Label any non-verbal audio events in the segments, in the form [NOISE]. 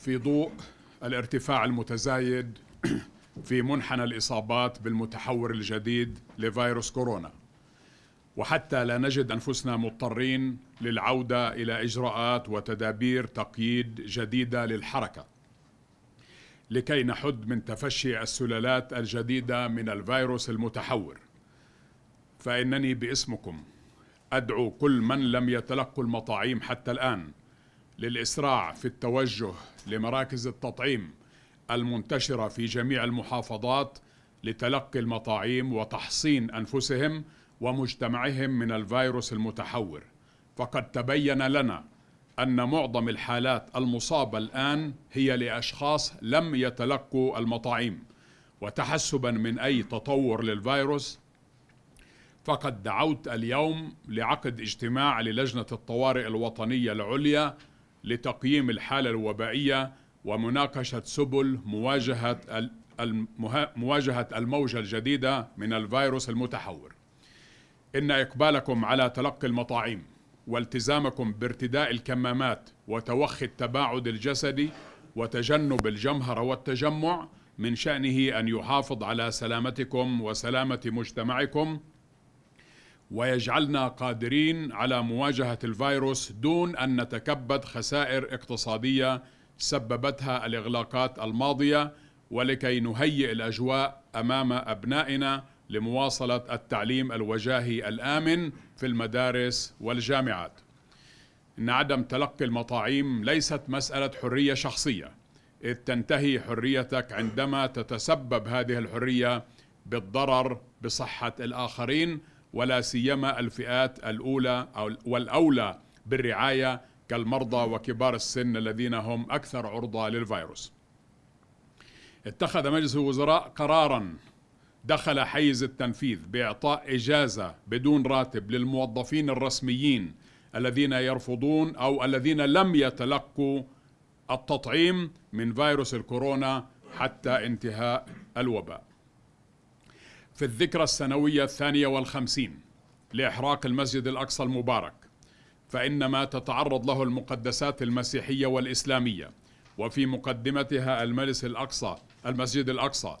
في ضوء الارتفاع المتزايد [CLEARS THROAT] في منحنى الاصابات بالمتحور الجديد لفيروس كورونا وحتى لا نجد انفسنا مضطرين للعوده الى اجراءات وتدابير تقييد جديده للحركه لكي نحد من تفشي السلالات الجديده من الفيروس المتحور فانني باسمكم ادعو كل من لم يتلقوا المطاعيم حتى الان للإسراع في التوجه لمراكز التطعيم المنتشرة في جميع المحافظات لتلقي المطاعيم وتحصين أنفسهم ومجتمعهم من الفيروس المتحور فقد تبين لنا أن معظم الحالات المصابة الآن هي لأشخاص لم يتلقوا المطاعيم وتحسبا من أي تطور للفيروس فقد دعوت اليوم لعقد اجتماع للجنة الطوارئ الوطنية العليا لتقييم الحالة الوبائية ومناقشة سبل مواجهة مواجهة الموجة الجديدة من الفيروس المتحور. إن إقبالكم على تلقي المطاعيم والتزامكم بارتداء الكمامات وتوخي التباعد الجسدي وتجنب الجمهرة والتجمع من شأنه أن يحافظ على سلامتكم وسلامة مجتمعكم ويجعلنا قادرين على مواجهه الفيروس دون ان نتكبد خسائر اقتصاديه سببتها الاغلاقات الماضيه ولكي نهيئ الاجواء امام ابنائنا لمواصله التعليم الوجاهي الامن في المدارس والجامعات. ان عدم تلقي المطاعيم ليست مساله حريه شخصيه، اذ تنتهي حريتك عندما تتسبب هذه الحريه بالضرر بصحه الاخرين ولا سيما الفئات الأولى والأولى بالرعاية كالمرضى وكبار السن الذين هم أكثر عرضة للفيروس اتخذ مجلس الوزراء قرارا دخل حيز التنفيذ بإعطاء إجازة بدون راتب للموظفين الرسميين الذين يرفضون أو الذين لم يتلقوا التطعيم من فيروس الكورونا حتى انتهاء الوباء في الذكرى السنوية الثانية والخمسين لإحراق المسجد الأقصى المبارك فإن ما تتعرض له المقدسات المسيحية والإسلامية وفي مقدمتها المجلس الأقصى المسجد الأقصى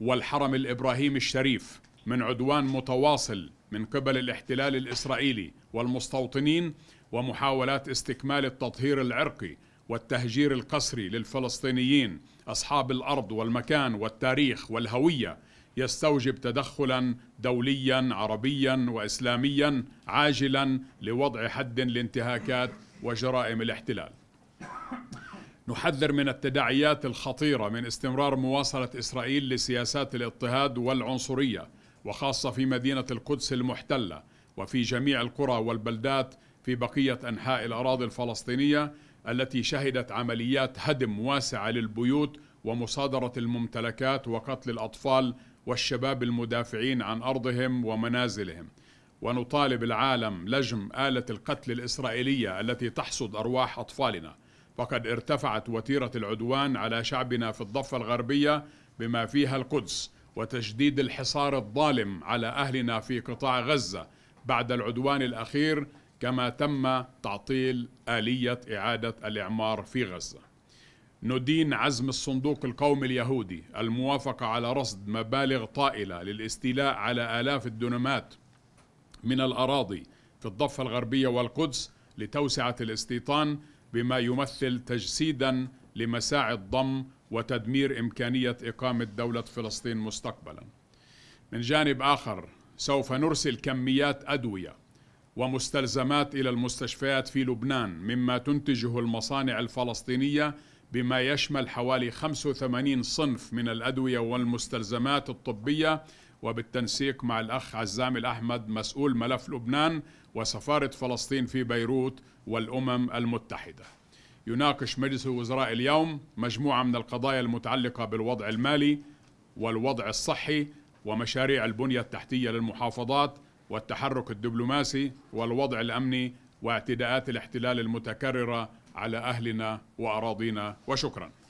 والحرم الإبراهيمي الشريف من عدوان متواصل من قبل الاحتلال الإسرائيلي والمستوطنين ومحاولات استكمال التطهير العرقي والتهجير القسري للفلسطينيين أصحاب الأرض والمكان والتاريخ والهوية يستوجب تدخلا دوليا عربيا واسلاميا عاجلا لوضع حد لانتهاكات وجرائم الاحتلال. نحذر من التداعيات الخطيره من استمرار مواصله اسرائيل لسياسات الاضطهاد والعنصريه وخاصه في مدينه القدس المحتله وفي جميع القرى والبلدات في بقيه انحاء الاراضي الفلسطينيه التي شهدت عمليات هدم واسعه للبيوت ومصادره الممتلكات وقتل الاطفال والشباب المدافعين عن أرضهم ومنازلهم ونطالب العالم لجم آلة القتل الإسرائيلية التي تحصد أرواح أطفالنا فقد ارتفعت وتيرة العدوان على شعبنا في الضفة الغربية بما فيها القدس وتشديد الحصار الظالم على أهلنا في قطاع غزة بعد العدوان الأخير كما تم تعطيل آلية إعادة الإعمار في غزة ندين عزم الصندوق القومي اليهودي الموافقة على رصد مبالغ طائلة للاستيلاء على آلاف الدنمات من الأراضي في الضفة الغربية والقدس لتوسعة الاستيطان بما يمثل تجسيدا لمساعي الضم وتدمير إمكانية إقامة دولة فلسطين مستقبلا من جانب آخر سوف نرسل كميات أدوية ومستلزمات إلى المستشفيات في لبنان مما تنتجه المصانع الفلسطينية بما يشمل حوالي 85 صنف من الأدوية والمستلزمات الطبية وبالتنسيق مع الأخ عزام الأحمد مسؤول ملف لبنان وسفارة فلسطين في بيروت والأمم المتحدة يناقش مجلس الوزراء اليوم مجموعة من القضايا المتعلقة بالوضع المالي والوضع الصحي ومشاريع البنية التحتية للمحافظات والتحرك الدبلوماسي والوضع الأمني واعتداءات الاحتلال المتكررة على أهلنا وأراضينا وشكراً